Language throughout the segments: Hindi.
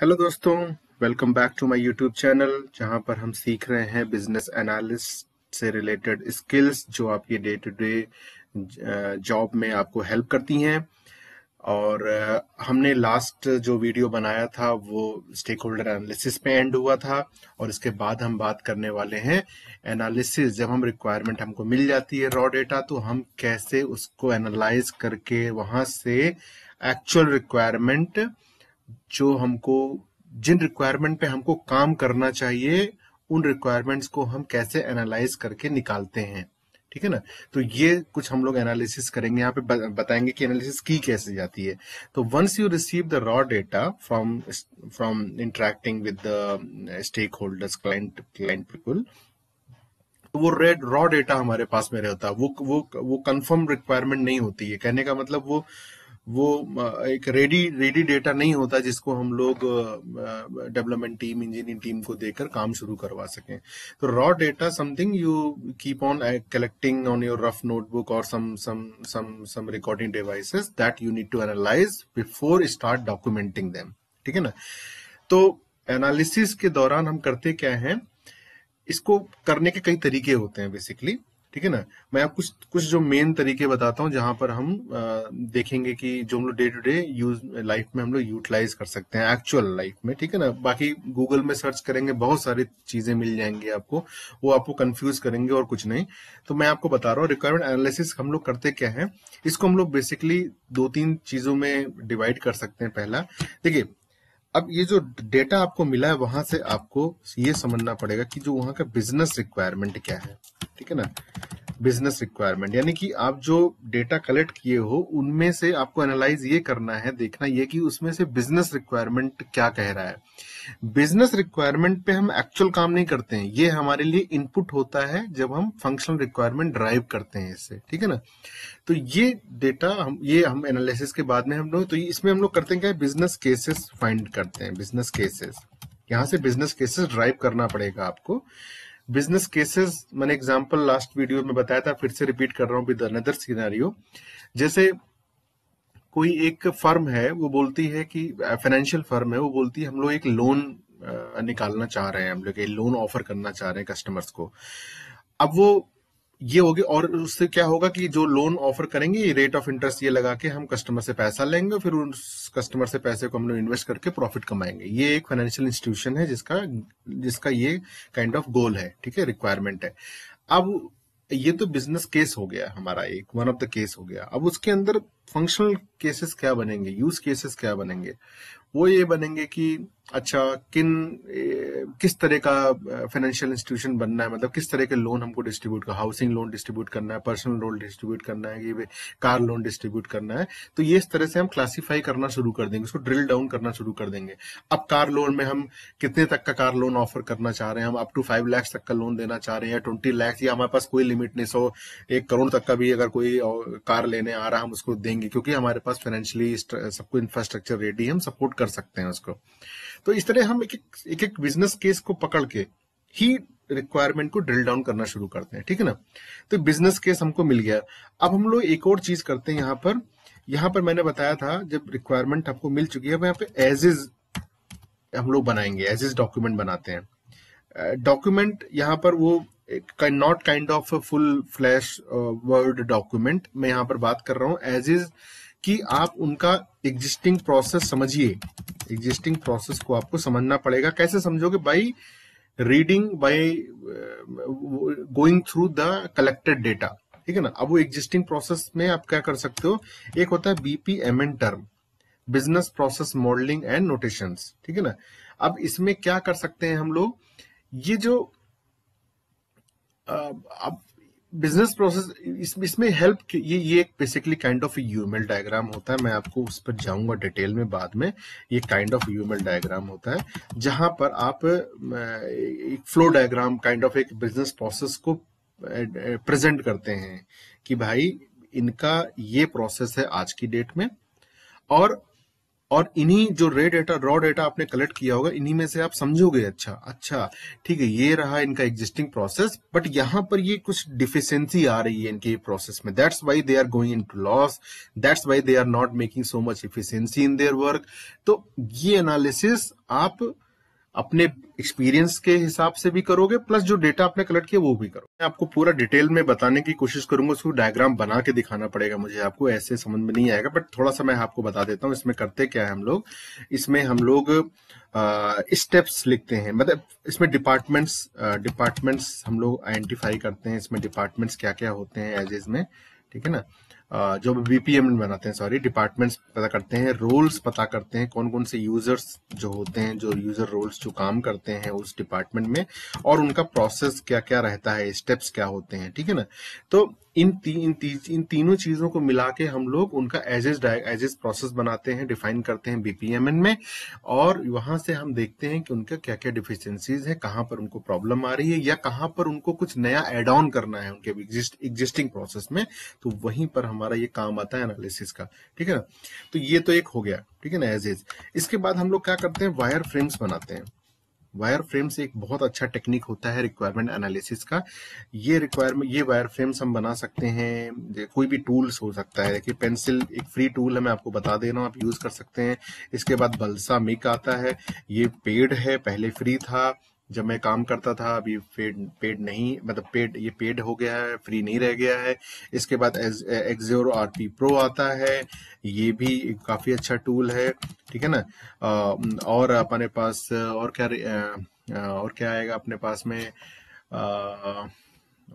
हेलो दोस्तों welcome back to my YouTube channel जहां पर हम सीख रहे हैं बिजनेस एनालिस्ट से रिलेटेड स्किल्स जो आपके डे टू डे जॉब में आपको हेल्प करती हैं और हमने लास्ट जो वीडियो बनाया था वो स्टेक होल्डर एनालिसिस पे एंड हुआ था और इसके बाद हम बात करने वाले हैं एनालिसिस जब हम रिक्वायरमेंट हमको मिल जाती है रॉ डेटा तो हम कैसे उसको एनालाइज करके वहां से एक्चुअल रिक्वायरमेंट जो हमको जिन रिक्वायरमेंट पे हमको काम करना चाहिए उन रिक्वायरमेंट्स को हम कैसे एनालाइज करके निकालते हैं ठीक है ना तो ये कुछ हम लोग एनालिसिस करेंगे यहाँ पे बताएंगे कि एनालिसिस की कैसे जाती है तो once you receive the raw data from from interacting with the stakeholders client client people तो वो रेड रॉ डेटा हमारे पास में रहता है वो वो वो कंफर्म रिक्वायरमेंट नहीं होती है कहने का मतलब वो वो एक रेडी रेडी डेटा नहीं होता जिसको हम लोग डेवलपमेंट टीम इंजीनियरिंग टीम को देकर काम शुरू करवा सकें तो raw data something you keep on collecting on your rough notebook और some some some some recording devices that you need to analyse before start documenting them ठीक है ना तो एनालिसिस के दौरान हम करते क्या है इसको करने के कई तरीके होते हैं बेसिकली ठीक है ना मैं आप कुछ कुछ जो मेन तरीके बताता हूँ जहां पर हम आ, देखेंगे कि जो हम लोग day to day use life में हम लोग यूटिलाइज कर सकते हैं एक्चुअल लाइफ में ठीक है ना बाकी गूगल में सर्च करेंगे बहुत सारी चीजें मिल जाएंगी आपको वो आपको कंफ्यूज करेंगे और कुछ नहीं तो मैं आपको बता रहा हूँ रिक्वायरमेंट एनालिसिस हम लोग करते क्या है इसको हम लोग बेसिकली दो तीन चीजों में डिवाइड कर सकते हैं पहला देखिए अब ये जो डेटा आपको मिला है वहां से आपको ये समझना पड़ेगा कि जो वहां का बिजनेस रिक्वायरमेंट क्या है ठीक है ना बिजनेस रिक्वायरमेंट यानी कि आप जो डेटा कलेक्ट किए हो उनमें से आपको एनालाइज ये करना है देखना ये कि उसमें से बिजनेस रिक्वायरमेंट क्या कह रहा है बिजनेस रिक्वायरमेंट पे हम एक्चुअल काम नहीं करते हैं ये हमारे लिए इनपुट होता है जब हम फंक्शनल रिक्वायरमेंट ड्राइव करते हैं इससे ठीक है ना तो ये डेटा हम ये हम एनालिसिस के बाद में हम लोग तो इसमें हम लोग करते हैं क्या बिजनेस केसेस फाइंड करते हैं बिजनेस केसेस यहाँ से बिजनेस केसेस ड्राइव करना पड़ेगा आपको बिजनेस केसेस मैंने एग्जांपल लास्ट वीडियो में बताया था फिर से रिपीट कर रहा हूँ विद अनदर सीनारियो जैसे कोई एक फर्म है वो बोलती है कि फाइनेंशियल फर्म है वो बोलती है हम लोग एक लोन निकालना चाह रहे हैं हम लोग लोन ऑफर करना चाह रहे हैं कस्टमर्स को अब वो ये होगी और उससे क्या होगा कि जो लोन ऑफर करेंगे ये रेट ऑफ इंटरेस्ट ये लगा के हम कस्टमर से पैसा लेंगे फिर उस कस्टमर से पैसे को हम लोग इन्वेस्ट करके प्रॉफिट कमाएंगे ये एक फाइनेंशियल इंस्टीट्यूशन है जिसका जिसका ये काइंड ऑफ गोल है ठीक है रिक्वायरमेंट है अब ये तो बिजनेस केस हो गया हमारा एक वन ऑफ द केस हो गया अब उसके अंदर फंक्शनल केसेस क्या बनेंगे यूज केसेस क्या बनेंगे वो ये बनेंगे कि अच्छा किन किस तरह का फाइनेंशियल इंस्टीट्यूशन बनना है मतलब किस तरह के लोन हमको डिस्ट्रीब्यूट कर हाउसिंग लोन डिस्ट्रीब्यूट करना है पर्सनल लोन डिस्ट्रीब्यूट करना है कि कार लोन डिस्ट्रीब्यूट करना है तो ये इस तरह से हम क्लासिफाई करना शुरू कर देंगे उसको ड्रिल डाउन करना शुरू कर देंगे अब कार लोन में हम कितने तक का कार लोन ऑफर करना चाह रहे हैं हम अप टू फाइव लैक्स तक का लोन देना चाह रहे हैं या ट्वेंटी लैक्स या हमारे पास कोई लिमिट नहीं सौ एक करोड़ तक का भी अगर कोई कार लेने आ रहा है हम उसको देंगे क्योंकि हमारे पास फाइनेंशियली सबको इंफ्रास्ट्रक्चर रेडी हम सपोर्ट कर सकते हैं उसको तो इस तरह हम एक एक एक, एक बिजनेस केस को पकड़ के ही रिक्वायरमेंट को ड्रिल डाउन करना शुरू करते हैं ठीक है ना तो बिजनेस केस हमको मिल गया अब हम लोग एक और चीज करते हैं यहाँ पर यहाँ पर मैंने बताया था जब रिक्वायरमेंट आपको मिल चुकी है अब यहाँ पे एज इज हम लोग बनाएंगे एज इज डॉक्यूमेंट बनाते हैं डॉक्यूमेंट uh, यहाँ पर वो not kind of full flash word document मैं यहाँ पर बात कर रहा हूँ एज इज कि आप उनका एग्जिस्टिंग प्रोसेस समझिए एग्जिस्टिंग प्रोसेस को आपको समझना पड़ेगा कैसे समझोगे by reading by going through the collected data ठीक है ना अब वो एग्जिस्टिंग प्रोसेस में आप क्या कर सकते हो एक होता है BPMN term business process modelling and notation ठीक है ना अब इसमें क्या कर सकते हैं हम लोग ये जो uh, अब बिजनेस प्रोसेस इसमें हेल्प ये ये एक basically kind of UML diagram होता है मैं आपको उस पर जाऊंगा डिटेल में बाद में ये काइंड ऑफ यूएमएल डायग्राम होता है जहां पर आप एक फ्लो डायग्राम काइंड ऑफ एक बिजनेस प्रोसेस को प्रेजेंट करते हैं कि भाई इनका ये प्रोसेस है आज की डेट में और और इन्हीं जो रे डेटा रॉ डेटा आपने कलेक्ट किया होगा इन्हीं में से आप समझोगे अच्छा अच्छा ठीक है ये रहा इनका एग्जिस्टिंग प्रोसेस बट यहां पर ये कुछ डिफिशियंसी आ रही है इनके प्रोसेस में that's why they are going into loss that's why they are not making so much efficiency in their work तो ये एनालिसिस आप अपने एक्सपीरियंस के हिसाब से भी करोगे प्लस जो डेटा आपने कलेक्ट किया वो भी करोगे मैं आपको पूरा डिटेल में बताने की कोशिश करूंगा उसको डायग्राम बना के दिखाना पड़ेगा मुझे आपको ऐसे समझ में नहीं आएगा बट थोड़ा सा मैं आपको बता देता हूँ इसमें करते क्या है हम लोग इसमें हम लोग स्टेप्स लिखते हैं मतलब इसमें डिपार्टमेंट्स डिपार्टमेंट्स हम लोग आइडेंटिफाई करते हैं इसमें डिपार्टमेंट्स क्या क्या होते हैं एज एज में ठीक है ना जो बीपीएम बनाते हैं सॉरी डिपार्टमेंट्स पता करते हैं रोल्स पता करते हैं कौन कौन से यूजर्स जो होते हैं जो यूजर रोल्स जो काम करते हैं उस डिपार्टमेंट में और उनका प्रोसेस क्या क्या रहता है स्टेप्स क्या होते हैं ठीक है ना तो इन तीन ती, इन तीनों चीजों को मिला के हम लोग उनका एजेस एजेस प्रोसेस बनाते हैं डिफाइन करते हैं बीपीएमएन में और वहां से हम देखते हैं कि उनका क्या क्या डिफिशियंसीज है कहाँ पर उनको प्रॉब्लम आ रही है या कहां पर उनको कुछ नया एड ऑन करना है उनके एग्जिस्टिंग प्रोसेस में तो वहीं पर हमारा ये काम आता है एनालिसिस का ठीक है ना तो ये तो एक हो गया ठीक है ना एज एज इसके बाद हम लोग क्या करते हैं वायर फ्रेम्स बनाते हैं वायर फ्रेम्स एक बहुत अच्छा टेक्निक होता है रिक्वायरमेंट एनालिसिस का ये रिक्वायरमेंट ये वायर फ्रेम्स हम बना सकते हैं कोई भी टूल्स हो सकता है कि पेंसिल एक फ्री टूल है मैं आपको बता दे रहा हूँ आप यूज़ कर सकते हैं इसके बाद बल्सा मिक आता है ये पेड है पहले फ्री था जब मैं काम करता था अभी पेड पेड नहीं मतलब पेड ये पेड हो गया है फ्री नहीं रह गया है इसके बाद एक्जोर आर पी प्रो आता है ये भी काफ़ी अच्छा टूल है ठीक है ना और अपने पास और क्या और क्या आएगा अपने पास में आ,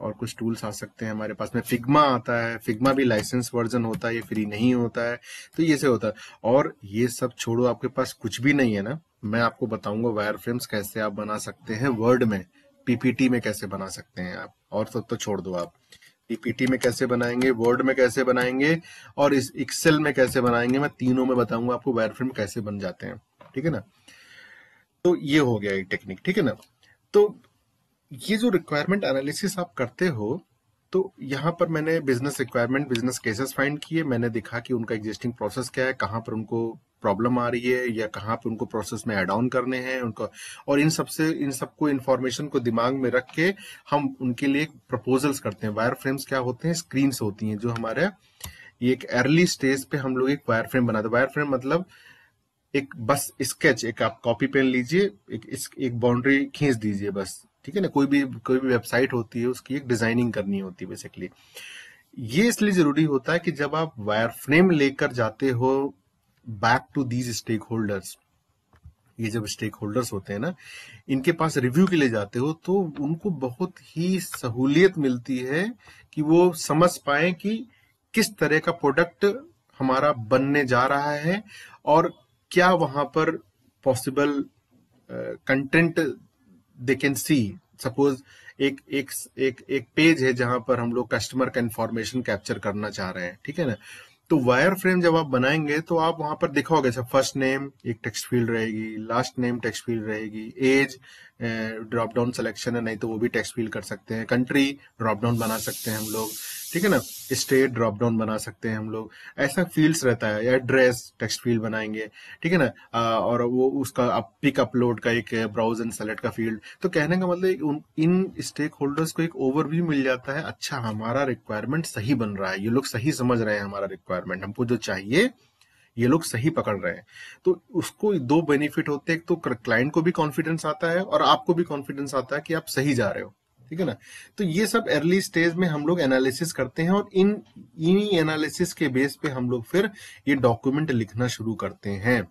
और कुछ टूल्स आ सकते हैं हमारे पास में फिग्मा आता है फिग्मा भी लाइसेंस वर्जन होता है ये फ्री नहीं होता है तो ये से होता है और ये सब छोड़ो आपके पास कुछ भी नहीं है ना मैं आपको बताऊंगा वायर फ्रेम्स कैसे आप बना सकते हैं वर्ड में पीपीटी में कैसे बना सकते हैं आप और सब तो छोड़ दो आप पीपीटी में कैसे बनाएंगे वर्ड में कैसे बनाएंगे और इस एक्सेल में कैसे बनाएंगे मैं तीनों में बताऊंगा आपको वायर फ्रेम कैसे बन जाते हैं ठीक है ना तो ये हो गया एक टेक्निक ठीक है ना तो ये जो रिक्वायरमेंट एनालिसिस आप करते हो तो यहाँ पर मैंने business requirement business cases find किए मैंने देखा कि उनका एग्जिस्टिंग प्रोसेस क्या है कहाँ पर उनको प्रॉब्लम आ रही है या कहाँ पर उनको प्रोसेस में एड ऑन करने हैं उनका और इन सबसे इन सबको इन्फॉर्मेशन को दिमाग में रख के हम उनके लिए प्रपोजल्स करते हैं वायर फ्रेम्स क्या होते हैं स्क्रीन्स होती हैं जो हमारे ये एक अर्ली स्टेज पे हम लोग एक वायर फ्रेम बनाते हैं वायर फ्रेम मतलब एक बस स्केच एक आप कॉपी पेन लीजिए एक एक बाउंड्री खींच दीजिए बस ठीक है ना कोई भी कोई भी वेबसाइट होती है उसकी एक डिजाइनिंग करनी होती है बेसिकली ये इसलिए जरूरी होता है कि जब आप वायर फ्रेम लेकर जाते हो back to these stakeholders ये जब स्टेक होल्डर्स होते हैं ना इनके पास रिव्यू के लिए जाते हो तो उनको बहुत ही सहूलियत मिलती है कि वो समझ पाए कि किस तरह का प्रोडक्ट हमारा बनने जा रहा है और क्या वहां पर possible content uh, they can see suppose एक एक एक एक पेज है जहां पर हम लोग कस्टमर का इंफॉर्मेशन कैप्चर करना चाह रहे हैं ठीक है ना तो वायर फ्रेम जब आप बनाएंगे तो आप वहां पर दिखाओगे सर फर्स्ट नेम एक टेक्स्ट फील्ड रहेगी लास्ट नेम टेक्स्ट फील्ड रहेगी एज ड्रॉप डाउन सिलेक्शन है नहीं तो वो भी टेक्स्ट फील्ड कर सकते हैं कंट्री ड्रॉप डाउन बना सकते हैं हम लोग ठीक है ना स्टेट ड्रॉप डाउन बना सकते हैं हम लोग ऐसा फील्ड्स रहता है या एड्रेस टेक्स्ट फील्ड बनाएंगे ठीक है ना आ, और वो उसका अप, पिक अपलोड का एक ब्राउज एंड सेलेक्ट का फील्ड तो कहने का मतलब इन स्टेक होल्डर्स को एक ओवरव्यू मिल जाता है अच्छा हमारा रिक्वायरमेंट सही बन रहा है ये लोग सही समझ रहे हैं हमारा रिक्वायरमेंट हमको जो चाहिए ये लोग सही पकड़ रहे हैं तो उसको दो बेनिफिट होते हैं एक तो क्लाइंट को भी कॉन्फिडेंस आता है और आपको भी कॉन्फिडेंस आता है कि आप सही जा रहे हो ठीक है ना तो ये सब अर्ली स्टेज में हम लोग एनालिसिस करते हैं और इन इन्हीं एनालिसिस के बेस पे हम लोग फिर ये डॉक्यूमेंट लिखना शुरू करते हैं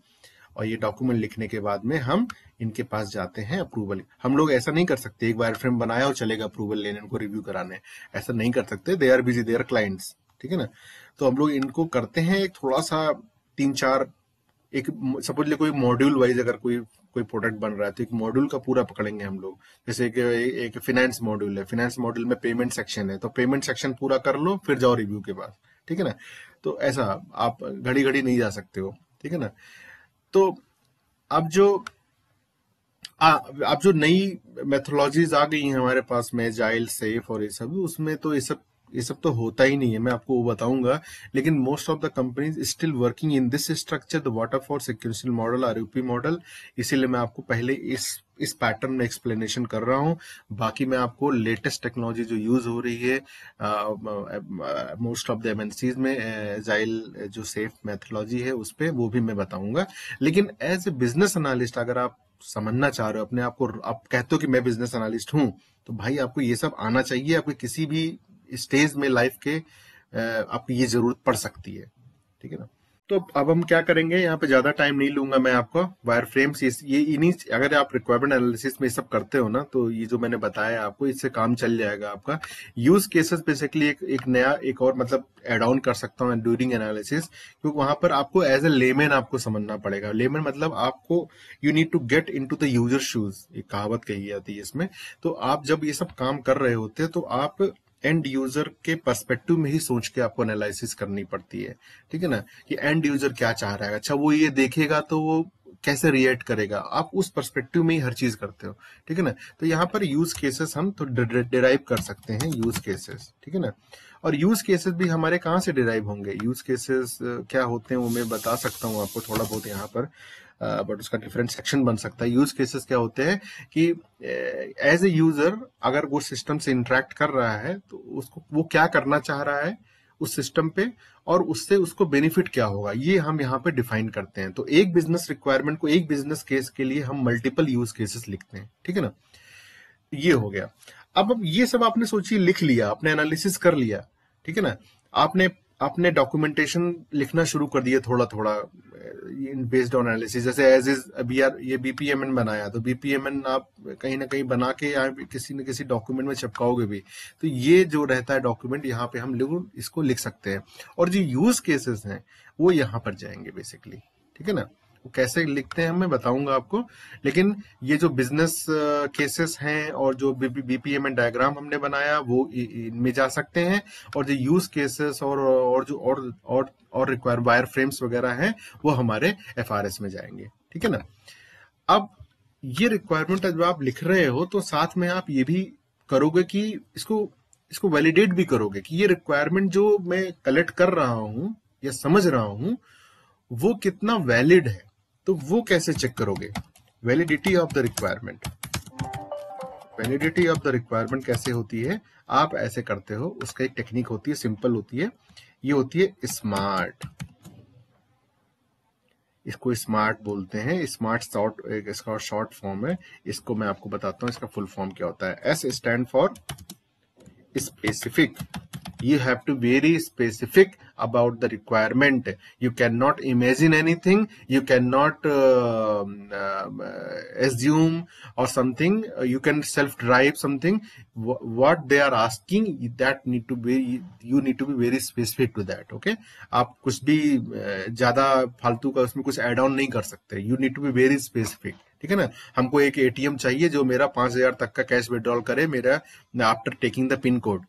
और ये डॉक्यूमेंट लिखने के बाद में हम इनके पास जाते हैं अप्रूवल हम लोग ऐसा नहीं कर सकते एक वायर फ्रेम बनाया और चलेगा अप्रूवल लेने इनको रिव्यू कराने ऐसा नहीं कर सकते they are busy they are clients ठीक है ना तो हम लोग इनको करते हैं एक थोड़ा सा तीन चार एक सपोज ले कोई मॉड्यूल वाइज अगर कोई कोई प्रोडक्ट बन रहा है तो एक मॉड्यूल का पूरा पकड़ेंगे हम लोग जैसे कि एक फिनेंस मॉड्यूल है फिनेंस मॉड्यूल में पेमेंट सेक्शन है तो पेमेंट सेक्शन पूरा कर लो फिर जाओ रिव्यू के पास ठीक है ना तो ऐसा आप घड़ी घड़ी नहीं जा सकते हो ठीक है ना तो अब जो आप अब जो नई मेथोलॉजीज आ गई हैं हमारे पास में जाइल सेफ और ये सब उसमें तो ये सब ये सब तो होता ही नहीं है मैं आपको वो बताऊंगा लेकिन most of the companies still working in this structure the waterfall sequential model or model इसीलिए मैं आपको पहले इस इस पैटर्न में एक्सप्लेनेशन कर रहा हूँ बाकी मैं आपको लेटेस्ट टेक्नोलॉजी जो यूज हो रही है मोस्ट ऑफ द एमएनसीज में जाइल जो सेफ मैथोलॉजी है उस पर वो भी मैं बताऊंगा लेकिन एज ए बिजनेस एनालिस्ट अगर आप समझना चाह रहे हो अपने आप को आप कहते हो कि मैं बिजनेस एनालिस्ट हूं तो भाई आपको ये सब आना चाहिए आपके किसी भी स्टेज में लाइफ के आपको ये जरूरत पड़ सकती है ठीक है ना तो अब हम क्या करेंगे यहाँ पे ज्यादा टाइम नहीं लूंगा मैं आपको वायर फ्रेम्स ये इन्हीं अगर आप रिक्वायरमेंट एनालिसिस में सब करते हो ना तो ये जो मैंने बताया आपको इससे काम चल जाएगा आपका यूज केसेस बेसिकली एक एक नया एक और मतलब एड ऑन कर सकता हूँ ड्यूरिंग एनालिसिस क्योंकि वहां पर आपको एज ए लेमेन आपको समझना पड़ेगा लेमेन मतलब आपको you need to get into the user shoes एक कहावत कही जाती है इसमें तो आप जब ये सब काम कर रहे होते हैं तो आप एंड यूजर के पर्सपेक्टिव में ही सोच के आपको एनालिसिस करनी पड़ती है ठीक है ना कि एंड यूजर क्या चाह रहा है अच्छा वो ये देखेगा तो वो कैसे रिएक्ट करेगा आप उस पर्सपेक्टिव में ही हर चीज करते हो ठीक है ना तो यहाँ पर यूज केसेस हम तो डिराइव कर सकते हैं यूज केसेस ठीक है ना और यूज केसेस भी हमारे कहाँ से डिराइव होंगे यूज केसेस क्या होते हैं वो मैं बता सकता हूँ आपको थोड़ा बहुत यहाँ पर बट उसका डिफरेंट सेक्शन बन सकता है यूज केसेस क्या होते हैं कि एज ए यूजर अगर वो सिस्टम से इंटरेक्ट कर रहा है तो उसको वो क्या करना चाह रहा है उस सिस्टम पे और उससे उसको बेनिफिट क्या होगा ये हम यहाँ पे डिफाइन करते हैं तो एक बिजनेस रिक्वायरमेंट को एक बिजनेस केस के लिए हम मल्टीपल यूज केसेस लिखते हैं ठीक है ना ये हो गया अब अब ये सब आपने सोचिए लिख लिया आपने एनालिसिस कर लिया ठीक है ना आपने आपने डॉक्यूमेंटेशन लिखना शुरू कर दिया थोड़ा थोड़ा इन बेस्ड ऑन एनालिसिस जैसे एज इज अभी यार ये बीपीएमएन बनाया तो बीपीएमएन आप कहीं ना कहीं बना के या किसी न किसी डॉक्यूमेंट में चिपकाओगे भी तो ये जो रहता है डॉक्यूमेंट यहाँ पे हम लोग इसको लिख सकते हैं और जो यूज केसेस हैं वो यहाँ पर जाएंगे बेसिकली ठीक है ना कैसे लिखते हैं मैं बताऊंगा आपको लेकिन ये जो बिजनेस केसेस uh, हैं और जो बीपीएम एंड डायग्राम हमने बनाया वो इनमें जा सकते हैं और जो यूज केसेस और और जो और और और रिक्वायर वायर फ्रेम्स वगैरह हैं वो हमारे एफ में जाएंगे ठीक है ना अब ये रिक्वायरमेंट जब आप लिख रहे हो तो साथ में आप ये भी करोगे कि इसको इसको वैलिडेट भी करोगे कि ये रिक्वायरमेंट जो मैं कलेक्ट कर रहा हूं या समझ रहा हूं वो कितना वैलिड है तो वो कैसे चेक करोगे validity of the requirement validity of the requirement कैसे होती है आप ऐसे करते हो उसका एक टेक्निक होती है सिंपल होती है ये होती है स्मार्ट इसको स्मार्ट बोलते हैं स्मार्ट शॉर्ट इसका शॉर्ट फॉर्म है इसको मैं आपको बताता हूं इसका फुल फॉर्म क्या होता है S stand for specific you have to very specific about the requirement you cannot imagine anything you cannot uh, uh, assume or something you can self drive something w what they are asking that need to be you need to be very specific to that okay आप कुछ भी zyada faltu ka usme kuch add on nahi kar sakte you need to be very specific ठीक है ना हमको एक एटीएम चाहिए जो मेरा पांच हजार तक का कैश विड्रॉल करे मेरा after taking the pin code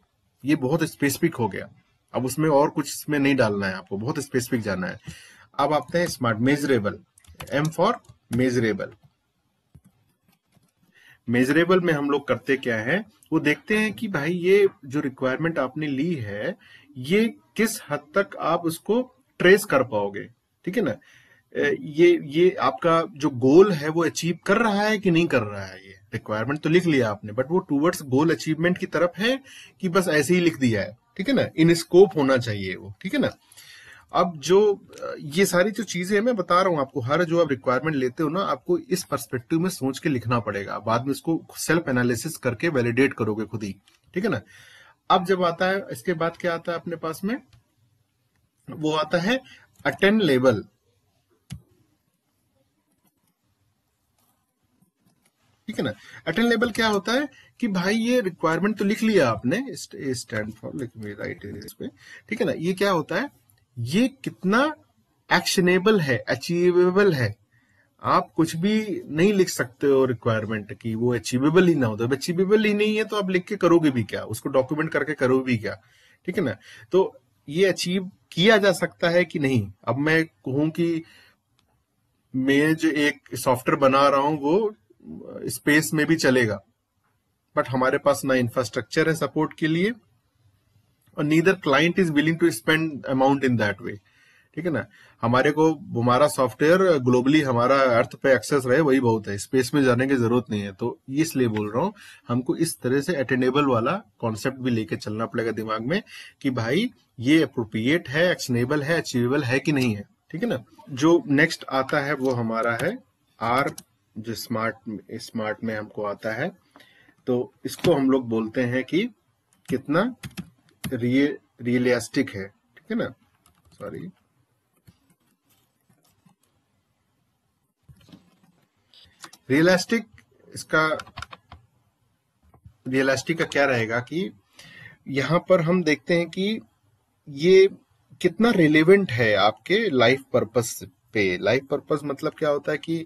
ये बहुत स्पेसिफिक हो गया अब उसमें और कुछ इसमें नहीं डालना है आपको बहुत स्पेसिफिक जाना है अब आते हैं smart measurable M for measurable measurable में हम लोग करते क्या है वो देखते हैं कि भाई ये जो रिक्वायरमेंट आपने ली है ये किस हद तक आप उसको ट्रेस कर पाओगे ठीक है ना ये ये आपका जो गोल है वो अचीव कर रहा है कि नहीं कर रहा है ये रिक्वायरमेंट तो लिख लिया आपने बट वो टूवर्ड्स गोल अचीवमेंट की तरफ है कि बस ऐसे ही लिख दिया है ठीक है ना इन स्कोप होना चाहिए वो ठीक है ना अब जो ये सारी जो चीजें मैं बता रहा हूं आपको हर जो आप रिक्वायरमेंट लेते हो ना आपको इस परस्पेक्टिव में सोच के लिखना पड़ेगा बाद में इसको सेल्फ एनालिसिस करके वैलिडेट करोगे खुद ही ठीक है ना अब जब आता है इसके बाद क्या आता है अपने पास में वो आता है अटेंड लेवल ठीक है ना अटेन लेबल क्या होता है कि भाई ये रिक्वायरमेंट तो लिख लिया आपने स्टैंड फॉर लिख राइट इस पे ठीक है ना ये क्या होता है ये कितना एक्शनेबल है अचीवेबल है आप कुछ भी नहीं लिख सकते हो रिक्वायरमेंट की वो अचीवेबल ही ना हो तो अचीवेबल ही नहीं है तो आप लिख के करोगे भी क्या उसको डॉक्यूमेंट करके करोगे भी क्या ठीक है ना तो ये अचीव किया जा सकता है कि नहीं अब मैं कहूं कि मैं जो एक सॉफ्टवेयर बना रहा हूं वो स्पेस में भी चलेगा बट हमारे पास ना इंफ्रास्ट्रक्चर है सपोर्ट के लिए और neither client is willing to spend amount in that way ठीक है ना हमारे को हमारा सॉफ्टवेयर ग्लोबली हमारा अर्थ पे एक्सेस रहे वही बहुत है स्पेस में जाने की जरूरत नहीं है तो इसलिए बोल रहा हूँ हमको इस तरह से अटेनेबल वाला कॉन्सेप्ट भी लेके चलना पड़ेगा दिमाग में कि भाई ये अप्रोप्रिएट है एक्सनेबल है अचीवेबल है कि नहीं है ठीक है ना जो नेक्स्ट आता है वो हमारा है आर जो स्मार्ट स्मार्ट में हमको आता है तो इसको हम लोग बोलते हैं कि कितना रियलिस्टिक है ठीक है ना सॉरी रियलिस्टिक इसका रियलिस्टिक का क्या रहेगा कि यहां पर हम देखते हैं कि ये कितना रिलेवेंट है आपके लाइफ पर्पस पे लाइफ पर्पज मतलब क्या होता है कि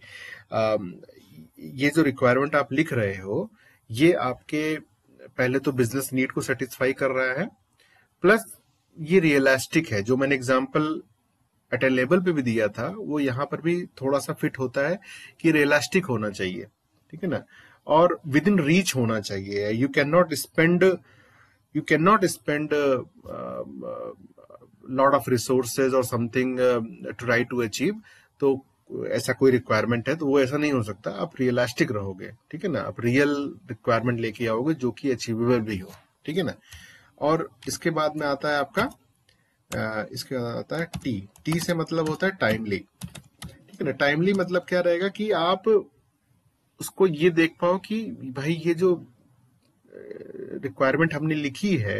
ये जो रिक्वायरमेंट आप लिख रहे हो ये आपके पहले तो बिजनेस नीड को सेटिस्फाई कर रहा है प्लस ये रियलिस्टिक है जो मैंने एग्जाम्पल अटेन लेवल पे भी दिया था वो यहाँ पर भी थोड़ा सा फिट होता है कि रियलिस्टिक होना चाहिए ठीक है ना और विद इन रीच होना चाहिए you can not spend you can not spend lot of resources और समथिंग ट्राई टू अचीव तो ऐसा कोई रिक्वायरमेंट है तो वो ऐसा नहीं हो सकता आप रियलिस्टिक रहोगे ठीक है ना आप रियल रिक्वायरमेंट लेके आओगे जो कि अचीवेबल भी हो ठीक है ना और इसके बाद में आता है आपका इसके बाद आता है टी टी से मतलब होता है टाइमली ठीक है ना टाइमली मतलब क्या रहेगा कि आप उसको ये देख पाओ कि भाई ये जो रिक्वायरमेंट हमने लिखी है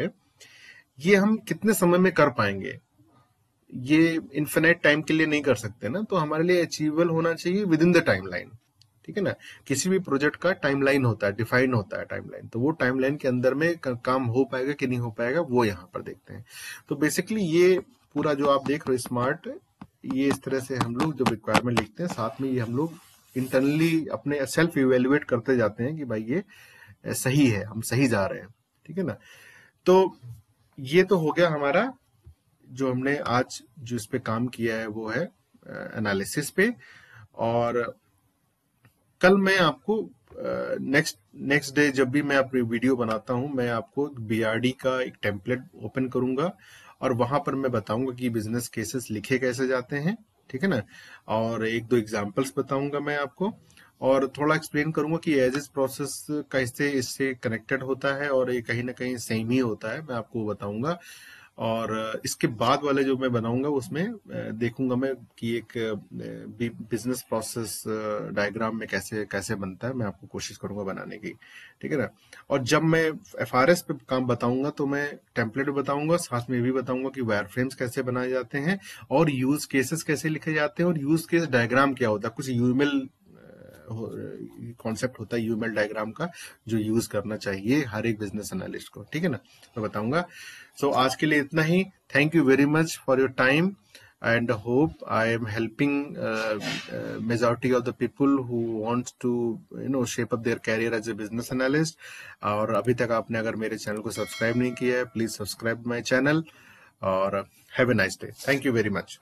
ये हम कितने समय में कर पाएंगे ये इन्फिनाइट टाइम के लिए नहीं कर सकते ना तो हमारे लिए अचीवेबल होना चाहिए within the timeline ठीक है ना किसी भी प्रोजेक्ट का टाइम लाइन होता है डिफाइन होता है टाइम लाइन तो वो टाइम लाइन के अंदर में काम हो पाएगा कि नहीं हो पाएगा वो यहाँ पर देखते हैं तो बेसिकली ये पूरा जो आप देख रहे हो स्मार्ट ये इस तरह से हम लोग जो रिक्वायरमेंट लिखते हैं साथ में ये हम लोग इंटरनली अपने सेल्फ इवेल्युएट करते जाते हैं कि भाई ये सही है हम सही जा रहे हैं ठीक है ना तो ये तो हो गया हमारा जो हमने आज जो इस पे काम किया है वो है एनालिसिस पे और कल मैं आपको नेक्स्ट नेक्स्ट डे जब भी मैं अपनी वीडियो बनाता हूं मैं आपको बीआरडी का एक टेम्पलेट ओपन करूंगा और वहां पर मैं बताऊंगा कि बिजनेस केसेस लिखे कैसे जाते हैं ठीक है ना और एक दो एग्जाम्पल्स बताऊंगा मैं आपको और थोड़ा एक्सप्लेन करूंगा कि एज इज प्रोसेस कैसे इससे कनेक्टेड होता है और ये कहीं ना कहीं सेम ही होता है मैं आपको बताऊंगा और इसके बाद वाले जो मैं बनाऊंगा उसमें देखूंगा मैं कि एक बिजनेस प्रोसेस डायग्राम में कैसे कैसे बनता है मैं आपको कोशिश करूंगा बनाने की ठीक है ना और जब मैं एफ आर एस पे काम बताऊंगा तो मैं टेम्पलेट बताऊंगा साथ में भी बताऊंगा कि वायर फ्रेम्स कैसे बनाए जाते हैं और यूज केसेस कैसे लिखे जाते हैं और यूज केस डायग्राम क्या होता है कुछ यूमेल कॉन्सेप्ट होता है यूमेल डायग्राम का जो यूज करना चाहिए हर एक बिजनेस एनालिस्ट को ठीक है ना मैं बताऊंगा सो so, आज के लिए इतना ही thank you very much for your time and hope I am helping majority of the people who people to you know shape up their career as a business analyst और अभी तक आपने अगर मेरे चैनल को सब्सक्राइब नहीं किया है प्लीज सब्सक्राइब माई चैनल और have a nice day thank you very much